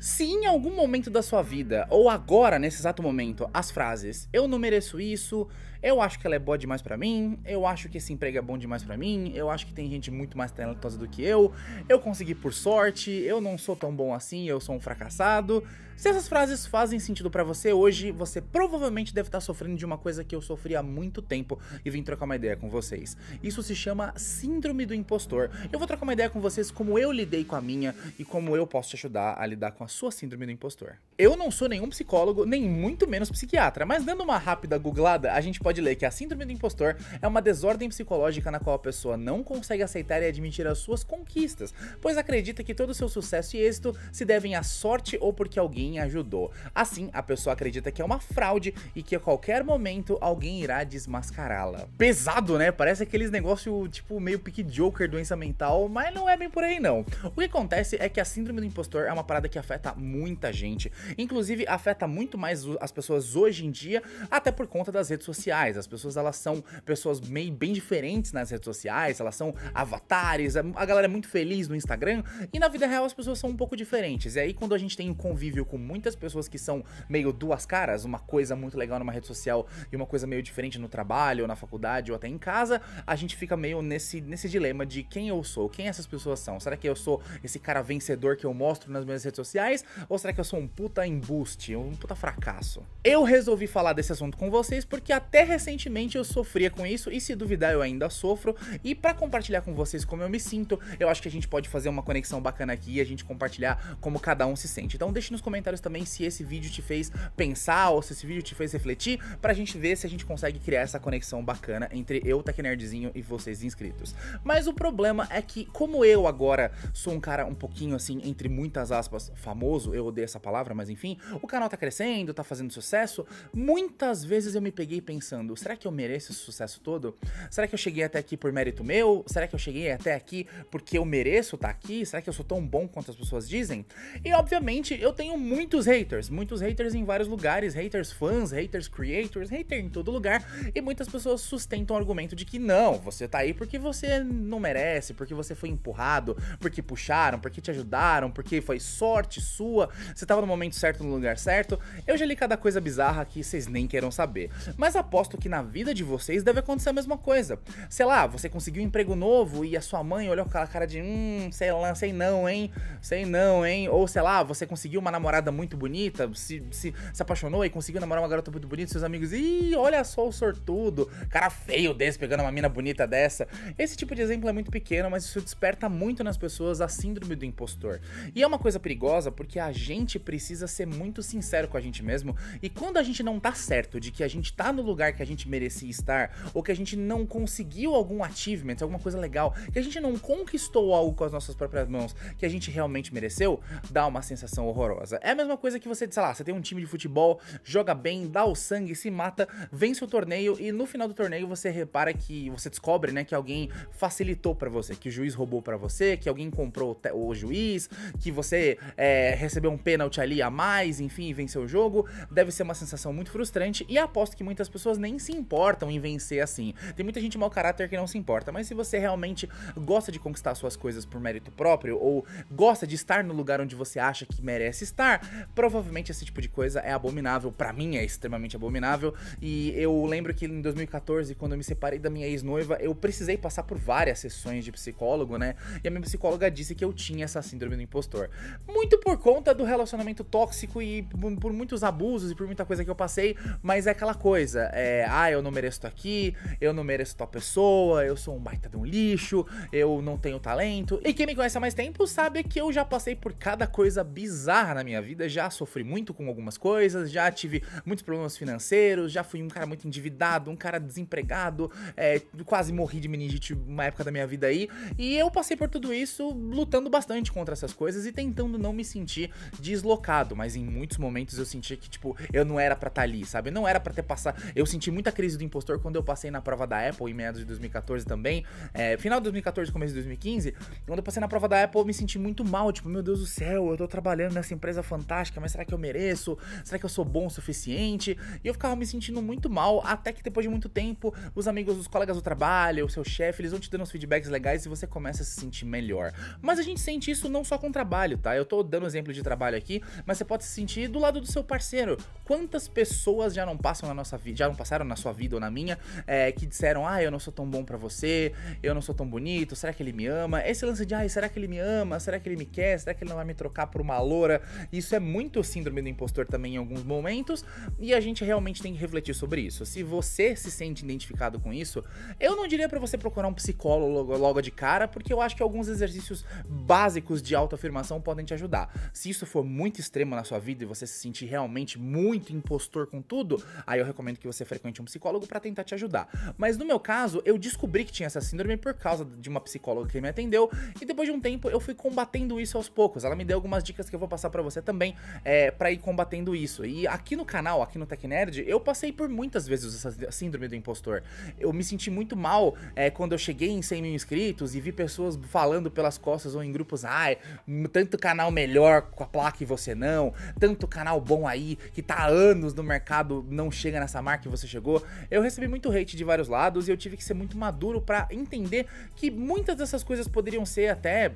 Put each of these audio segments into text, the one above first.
Se em algum momento da sua vida, ou agora nesse exato momento, as frases eu não mereço isso, eu acho que ela é boa demais para mim, eu acho que esse emprego é bom demais para mim, eu acho que tem gente muito mais talentosa do que eu, eu consegui por sorte, eu não sou tão bom assim, eu sou um fracassado, se essas frases fazem sentido para você hoje, você provavelmente deve estar tá sofrendo de uma coisa que eu sofri há muito tempo e vim trocar uma ideia com vocês. Isso se chama síndrome do impostor. Eu vou trocar uma ideia com vocês como eu lidei com a minha e como eu posso te ajudar a lidar com a sua síndrome do impostor. Eu não sou nenhum psicólogo, nem muito menos psiquiatra, mas dando uma rápida googlada, a gente pode ler que a síndrome do impostor é uma desordem psicológica na qual a pessoa não consegue aceitar e admitir as suas conquistas, pois acredita que todo o seu sucesso e êxito se devem à sorte ou porque alguém ninguém ajudou. Assim, a pessoa acredita que é uma fraude e que a qualquer momento alguém irá desmascará-la. Pesado, né? Parece aqueles negócio tipo meio pique Joker, doença mental, mas não é bem por aí não. O que acontece é que a síndrome do impostor é uma parada que afeta muita gente, inclusive afeta muito mais as pessoas hoje em dia, até por conta das redes sociais. As pessoas elas são pessoas meio bem diferentes nas redes sociais, elas são avatares, a galera é muito feliz no Instagram e na vida real as pessoas são um pouco diferentes. E aí quando a gente tem um convívio com com muitas pessoas que são meio duas caras, uma coisa muito legal numa rede social e uma coisa meio diferente no trabalho, ou na faculdade ou até em casa, a gente fica meio nesse, nesse dilema de quem eu sou, quem essas pessoas são. Será que eu sou esse cara vencedor que eu mostro nas minhas redes sociais? Ou será que eu sou um puta embuste, um puta fracasso? Eu resolvi falar desse assunto com vocês porque até recentemente eu sofria com isso e se duvidar eu ainda sofro. E para compartilhar com vocês como eu me sinto, eu acho que a gente pode fazer uma conexão bacana aqui e a gente compartilhar como cada um se sente. Então deixe nos comentários comentários também se esse vídeo te fez pensar ou se esse vídeo te fez refletir, pra gente ver se a gente consegue criar essa conexão bacana entre eu, Tecnerdzinho, e vocês inscritos. Mas o problema é que, como eu agora sou um cara um pouquinho assim, entre muitas aspas, famoso, eu odeio essa palavra, mas enfim, o canal tá crescendo, tá fazendo sucesso, muitas vezes eu me peguei pensando, será que eu mereço esse sucesso todo? Será que eu cheguei até aqui por mérito meu? Será que eu cheguei até aqui porque eu mereço estar tá aqui? Será que eu sou tão bom quanto as pessoas dizem? E obviamente eu tenho muito muitos haters, muitos haters em vários lugares, haters fãs, haters creators, hater em todo lugar, e muitas pessoas sustentam o argumento de que não, você tá aí porque você não merece, porque você foi empurrado, porque puxaram, porque te ajudaram, porque foi sorte sua, você tava no momento certo, no lugar certo. Eu já li cada coisa bizarra que vocês nem queiram saber, mas aposto que na vida de vocês deve acontecer a mesma coisa. Sei lá, você conseguiu um emprego novo e a sua mãe olhou com aquela cara de, hum, sei lá, sei não, hein, sei não, hein, ou sei lá, você conseguiu uma namorada namorada muito bonita, se, se, se apaixonou e conseguiu namorar uma garota muito bonita, seus amigos, ih, olha só o sortudo, cara feio desse pegando uma mina bonita dessa. Esse tipo de exemplo é muito pequeno, mas isso desperta muito nas pessoas a síndrome do impostor. E é uma coisa perigosa porque a gente precisa ser muito sincero com a gente mesmo e quando a gente não tá certo de que a gente tá no lugar que a gente merecia estar ou que a gente não conseguiu algum achievement, alguma coisa legal, que a gente não conquistou algo com as nossas próprias mãos que a gente realmente mereceu, dá uma sensação horrorosa. É a mesma coisa que você, sei lá, você tem um time de futebol, joga bem, dá o sangue, se mata, vence o torneio e no final do torneio você repara que você descobre, né, que alguém facilitou para você, que o juiz roubou para você, que alguém comprou o, juiz, que você é, recebeu um pênalti ali a mais, enfim, venceu o jogo. Deve ser uma sensação muito frustrante e aposto que muitas pessoas nem se importam em vencer assim. Tem muita gente mau caráter que não se importa, mas se você realmente gosta de conquistar suas coisas por mérito próprio ou gosta de estar no lugar onde você acha que merece estar, Provavelmente esse tipo de coisa é abominável, para mim é extremamente abominável. E eu lembro que em 2014, quando eu me separei da minha ex-noiva, eu precisei passar por várias sessões de psicólogo, né? E a minha psicóloga disse que eu tinha essa síndrome do impostor. Muito por conta do relacionamento tóxico e por muitos abusos e por muita coisa que eu passei, mas é aquela coisa, é, ah, eu não mereço estar aqui, eu não mereço tal pessoa, eu sou um baita de um lixo, eu não tenho talento. E quem me conhece há mais tempo sabe que eu já passei por cada coisa bizarra na minha vida vida já sofri muito com algumas coisas, já tive muitos problemas financeiros, já fui um cara muito endividado, um cara desempregado, é, quase morri de meningite uma época da minha vida aí. E eu passei por tudo isso lutando bastante contra essas coisas e tentando não me sentir deslocado, mas em muitos momentos eu sentia que, tipo, eu não era pra estar tá ali, sabe? Eu não era para ter passado. Eu senti muita crise do impostor quando eu passei na prova da Apple em meados de 2014 também. É, final de 2014, começo de 2015, quando eu passei na prova da Apple, eu me senti muito mal, tipo, meu Deus do céu, eu tô trabalhando nessa empresa fantástica fantástica, mas será que eu mereço? Será que eu sou bom o suficiente? E eu ficava me sentindo muito mal, até que depois de muito tempo, os amigos, os colegas do trabalho, o seu chefe, eles vão te dando uns feedbacks legais e você começa a se sentir melhor. Mas a gente sente isso não só com trabalho, tá? Eu tô dando exemplo de trabalho aqui, mas você pode se sentir do lado do seu parceiro. Quantas pessoas já não passam na nossa vida, já não passaram na sua vida ou na minha, é, que disseram, ah, eu não sou tão bom para você, eu não sou tão bonito, será que ele me ama? Esse lance de, ah, será que ele me ama? Será que ele me quer? Será que ele não vai me trocar por uma loura? Isso isso é muito síndrome do impostor também em alguns momentos, e a gente realmente tem que refletir sobre isso. Se você se sente identificado com isso, eu não diria para você procurar um psicólogo logo de cara, porque eu acho que alguns exercícios básicos de autoafirmação podem te ajudar. Se isso for muito extremo na sua vida e você se sentir realmente muito impostor com tudo, aí eu recomendo que você frequente um psicólogo para tentar te ajudar. Mas no meu caso, eu descobri que tinha essa síndrome por causa de uma psicóloga que me atendeu, e depois de um tempo eu fui combatendo isso aos poucos. Ela me deu algumas dicas que eu vou passar para você também também é, para ir combatendo isso. E aqui no canal, aqui no Nerd, eu passei por muitas vezes essa síndrome do impostor. Eu me senti muito mal é, quando eu cheguei em 100 mil inscritos e vi pessoas falando pelas costas ou em grupos, ai, ah, tanto canal melhor com a placa e você não, tanto canal bom aí que tá há anos no mercado, não chega nessa marca que você chegou. Eu recebi muito hate de vários lados e eu tive que ser muito maduro para entender que muitas dessas coisas poderiam ser até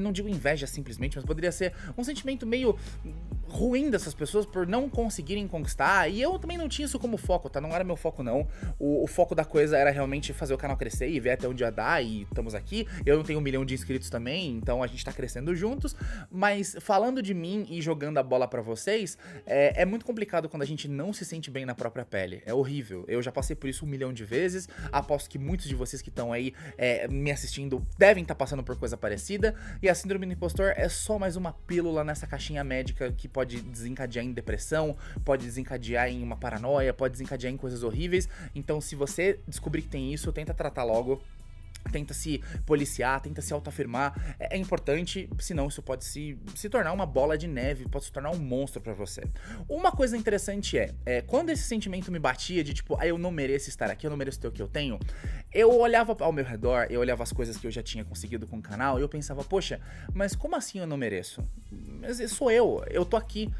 não digo inveja simplesmente, mas poderia ser um sentimento meio ruim dessas pessoas por não conseguirem conquistar. E eu também não tinha isso como foco, tá? Não era meu foco, não. O, o foco da coisa era realmente fazer o canal crescer e ver até onde ia dar. E estamos aqui. Eu não tenho um milhão de inscritos também, então a gente tá crescendo juntos. Mas falando de mim e jogando a bola para vocês, é, é muito complicado quando a gente não se sente bem na própria pele. É horrível. Eu já passei por isso um milhão de vezes. Aposto que muitos de vocês que estão aí é, me assistindo devem estar tá passando por coisa parecida. E e a síndrome do impostor é só mais uma pílula nessa caixinha médica que pode desencadear em depressão, pode desencadear em uma paranoia, pode desencadear em coisas horríveis. Então, se você descobrir que tem isso, tenta tratar logo tenta se policiar, tenta se autoafirmar. É, é importante, senão isso pode se, se tornar uma bola de neve, pode se tornar um monstro para você. Uma coisa interessante é, é, quando esse sentimento me batia de tipo, ah, eu não mereço estar aqui, eu não mereço ter o que eu tenho, eu olhava ao meu redor, eu olhava as coisas que eu já tinha conseguido com o canal, e eu pensava, poxa, mas como assim eu não mereço? Mas sou eu, eu tô aqui.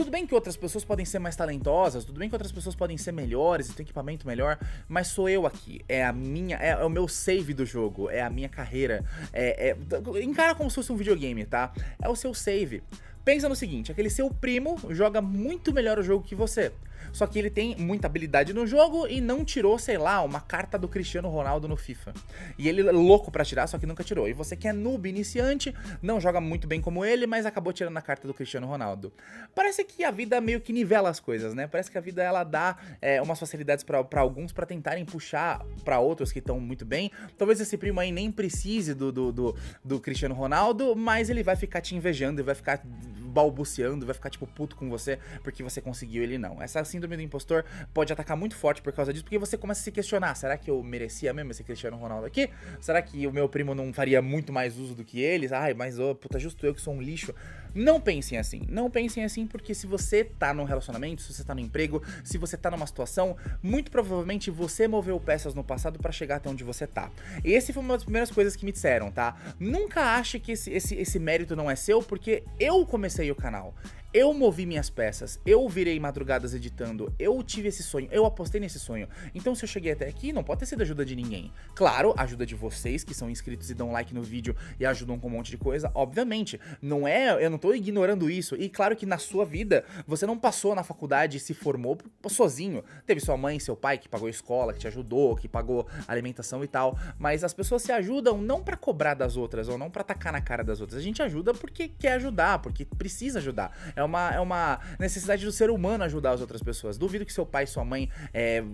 Tudo bem que outras pessoas podem ser mais talentosas, tudo bem que outras pessoas podem ser melhores e ter equipamento melhor, mas sou eu aqui. É a minha, é, é o meu save do jogo, é a minha carreira. É, é, encara como se fosse um videogame, tá? É o seu save. Pensa no seguinte: aquele seu primo joga muito melhor o jogo que você. Só que ele tem muita habilidade no jogo e não tirou, sei lá, uma carta do Cristiano Ronaldo no FIFA. E ele é louco para tirar, só que nunca tirou. E você que é noob, iniciante, não joga muito bem como ele, mas acabou tirando a carta do Cristiano Ronaldo. Parece que a vida meio que nivela as coisas, né? Parece que a vida ela dá é, umas facilidades para alguns para tentarem puxar para outros que estão muito bem. Talvez esse primo aí nem precise do, do, do, do Cristiano Ronaldo, mas ele vai ficar te invejando e vai ficar balbuciando, vai ficar tipo puto com você porque você conseguiu ele não. Essas síndrome do impostor pode atacar muito forte por causa disso, porque você começa a se questionar: será que eu merecia mesmo esse Cristiano Ronaldo aqui? Será que o meu primo não faria muito mais uso do que eles? Ai, mas oh, puta, justo eu que sou um lixo. Não pensem assim. Não pensem assim, porque se você tá num relacionamento, se você tá no emprego, se você tá numa situação, muito provavelmente você moveu peças no passado para chegar até onde você tá. E esse foi uma das primeiras coisas que me disseram, tá? Nunca ache que esse, esse, esse mérito não é seu, porque eu comecei o canal. Eu movi minhas peças, eu virei madrugadas editando, eu tive esse sonho, eu apostei nesse sonho. Então, se eu cheguei até aqui, não pode ter sido ajuda de ninguém. Claro, ajuda de vocês que são inscritos e dão like no vídeo e ajudam com um monte de coisa, obviamente. Não é, eu não tô ignorando isso. E claro que na sua vida, você não passou na faculdade e se formou sozinho. Teve sua mãe, seu pai que pagou escola, que te ajudou, que pagou alimentação e tal. Mas as pessoas se ajudam não para cobrar das outras ou não para tacar na cara das outras. A gente ajuda porque quer ajudar, porque precisa ajudar. É uma, é uma necessidade do ser humano ajudar as outras pessoas. Duvido que seu pai e sua mãe é,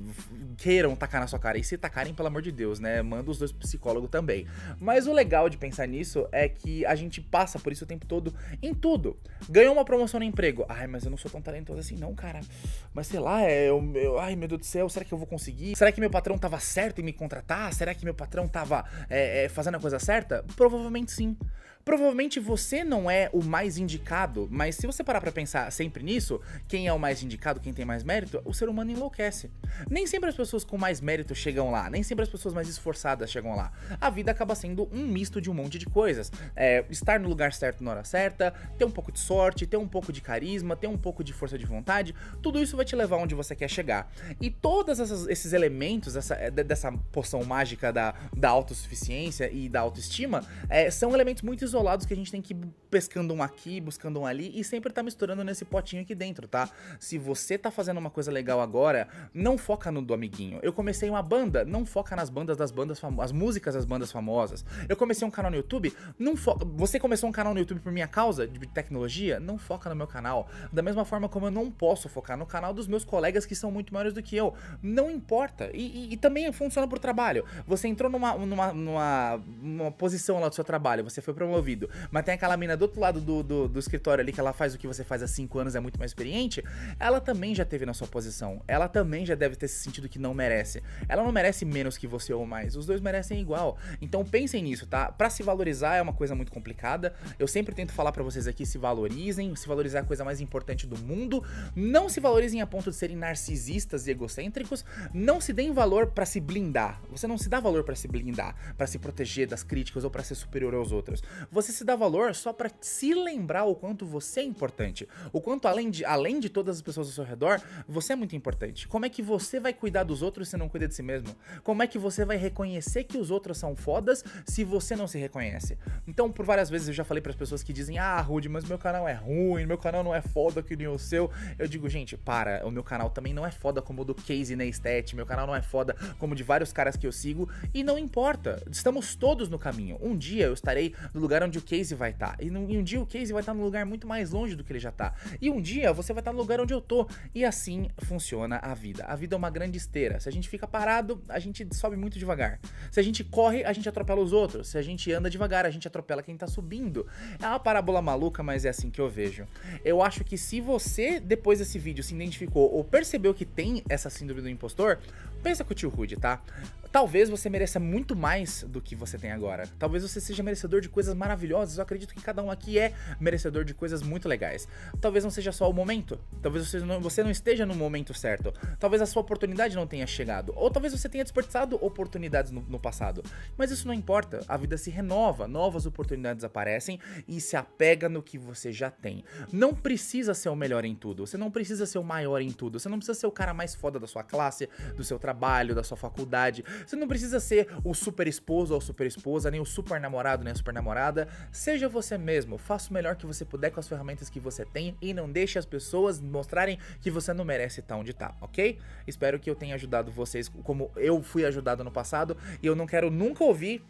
queiram tacar na sua cara. E se tacarem, pelo amor de Deus, né? Manda os dois psicólogos também. Mas o legal de pensar nisso é que a gente passa por isso o tempo todo em tudo. Ganhou uma promoção no emprego. Ai, mas eu não sou tão talentoso assim, não, cara. Mas sei lá, o é, meu ai, meu Deus do céu, será que eu vou conseguir? Será que meu patrão tava certo em me contratar? Será que meu patrão tava é, é, fazendo a coisa certa? Provavelmente sim. Provavelmente você não é o mais indicado, mas se você parar para pensar sempre nisso, quem é o mais indicado, quem tem mais mérito, o ser humano enlouquece. Nem sempre as pessoas com mais mérito chegam lá, nem sempre as pessoas mais esforçadas chegam lá. A vida acaba sendo um misto de um monte de coisas. É, estar no lugar certo na hora certa, ter um pouco de sorte, ter um pouco de carisma, ter um pouco de força de vontade, tudo isso vai te levar onde você quer chegar. E todos esses elementos essa, é, dessa poção mágica da, da autossuficiência e da autoestima é, são elementos muito isolados isolados que a gente tem que ir pescando um aqui, buscando um ali e sempre tá misturando nesse potinho aqui dentro, tá? Se você tá fazendo uma coisa legal agora, não foca no do amiguinho. Eu comecei uma banda, não foca nas bandas das bandas famosas, as músicas das bandas famosas. Eu comecei um canal no YouTube, não foca. Você começou um canal no YouTube por minha causa, de tecnologia? Não foca no meu canal. Da mesma forma como eu não posso focar no canal dos meus colegas que são muito maiores do que eu. Não importa. E, e, e também funciona pro trabalho. Você entrou numa, numa, numa, numa posição lá do seu trabalho, você foi promovido mas tem aquela mina do outro lado do, do, do escritório ali que ela faz o que você faz há 5 anos, é muito mais experiente. Ela também já teve na sua posição. Ela também já deve ter se sentido que não merece. Ela não merece menos que você ou mais. Os dois merecem igual. Então pensem nisso, tá? Para se valorizar é uma coisa muito complicada. Eu sempre tento falar para vocês aqui se valorizem, se valorizar é a coisa mais importante do mundo. Não se valorizem a ponto de serem narcisistas e egocêntricos. Não se deem valor para se blindar. Você não se dá valor para se blindar, para se proteger das críticas ou para ser superior aos outros. Você se dá valor só para se lembrar o quanto você é importante, o quanto além de, além de todas as pessoas ao seu redor, você é muito importante. Como é que você vai cuidar dos outros se não cuida de si mesmo? Como é que você vai reconhecer que os outros são fodas se você não se reconhece? Então, por várias vezes eu já falei para as pessoas que dizem: "Ah, Rude, mas meu canal é ruim, meu canal não é foda que nem o seu". Eu digo: "Gente, para, o meu canal também não é foda como o do Casey Neistat, meu canal não é foda como o de vários caras que eu sigo e não importa. Estamos todos no caminho. Um dia eu estarei no lugar onde o Casey vai estar. Tá. E, um dia o Casey vai estar tá num lugar muito mais longe do que ele já está. E um dia você vai estar tá no lugar onde eu tô. E assim funciona a vida. A vida é uma grande esteira. Se a gente fica parado, a gente sobe muito devagar. Se a gente corre, a gente atropela os outros. Se a gente anda devagar, a gente atropela quem está subindo. É uma parábola maluca, mas é assim que eu vejo. Eu acho que se você, depois desse vídeo, se identificou ou percebeu que tem essa síndrome do impostor, Pensa com o tio Rude, tá? Talvez você mereça muito mais do que você tem agora. Talvez você seja merecedor de coisas maravilhosas. Eu acredito que cada um aqui é merecedor de coisas muito legais. Talvez não seja só o momento. Talvez você não, você não esteja no momento certo. Talvez a sua oportunidade não tenha chegado. Ou talvez você tenha desperdiçado oportunidades no, no passado. Mas isso não importa. A vida se renova, novas oportunidades aparecem e se apega no que você já tem. Não precisa ser o melhor em tudo. Você não precisa ser o maior em tudo. Você não precisa ser o cara mais foda da sua classe, do seu trabalho, da sua faculdade. Você não precisa ser o super esposo ou super esposa, nem o super namorado, nem a super namorada. Seja você mesmo, faça o melhor que você puder com as ferramentas que você tem e não deixe as pessoas mostrarem que você não merece estar onde tá, ok? Espero que eu tenha ajudado vocês como eu fui ajudado no passado e eu não quero nunca ouvir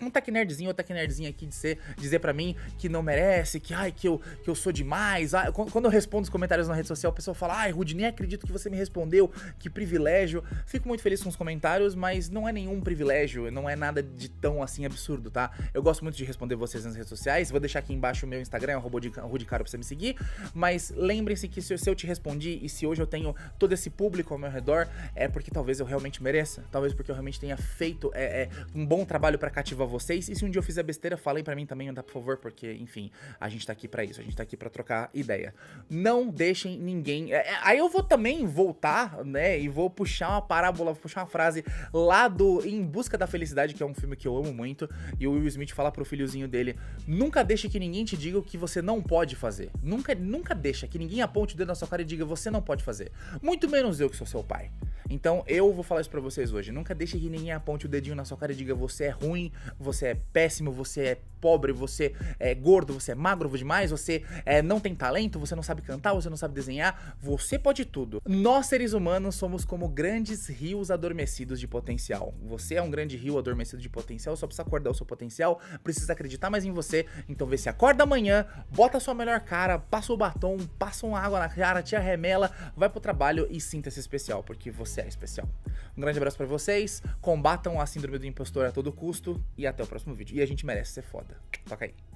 um nerdzinho ou nerdzinho aqui de ser, dizer para mim que não merece, que ai, que eu, que eu sou demais. Ah, quando eu respondo os comentários na rede social, o pessoal fala: "Ai, Rudy, nem acredito que você me respondeu, que privilégio". Fico muito feliz com os comentários, mas não é nenhum privilégio, não é nada de tão assim absurdo, tá? Eu gosto muito de responder vocês nas redes sociais. Vou deixar aqui embaixo o meu Instagram, o @rudicaro para você me seguir, mas lembrem-se que se eu te respondi e se hoje eu tenho todo esse público ao meu redor, é porque talvez eu realmente mereça, talvez porque eu realmente tenha feito é, é um bom trabalho para cativar vocês. E se um dia eu fizer besteira, falem para mim também, tá, por favor, porque, enfim, a gente tá aqui para isso, a gente tá aqui para trocar ideia. Não deixem ninguém. É, é, aí eu vou também voltar, né, e vou puxar uma parábola, vou puxar uma frase lá do Em Busca da Felicidade, que é um filme que eu amo muito, e o Will Smith fala pro filhozinho dele: "Nunca deixe que ninguém te diga o que você não pode fazer. Nunca, nunca deixa que ninguém aponte o dedo na sua cara e diga você não pode fazer. Muito menos eu que sou seu pai." Então, eu vou falar isso para vocês hoje. Nunca deixe que ninguém aponte o dedinho na sua cara e diga você é ruim, você é péssimo, você é pobre, você é gordo, você é magro demais, você é, não tem talento, você não sabe cantar, você não sabe desenhar, você pode tudo. Nós seres humanos somos como grandes rios adormecidos de potencial. Você é um grande rio adormecido de potencial, só precisa acordar o seu potencial, precisa acreditar mais em você. Então vê se acorda amanhã, bota a sua melhor cara, passa o batom, passa uma água na cara, te arremela, vai pro trabalho e sinta-se especial, porque você é especial. Um grande abraço para vocês, combatam a síndrome do impostor a todo custo e até o próximo vídeo. E a gente merece ser foda. Toca aí.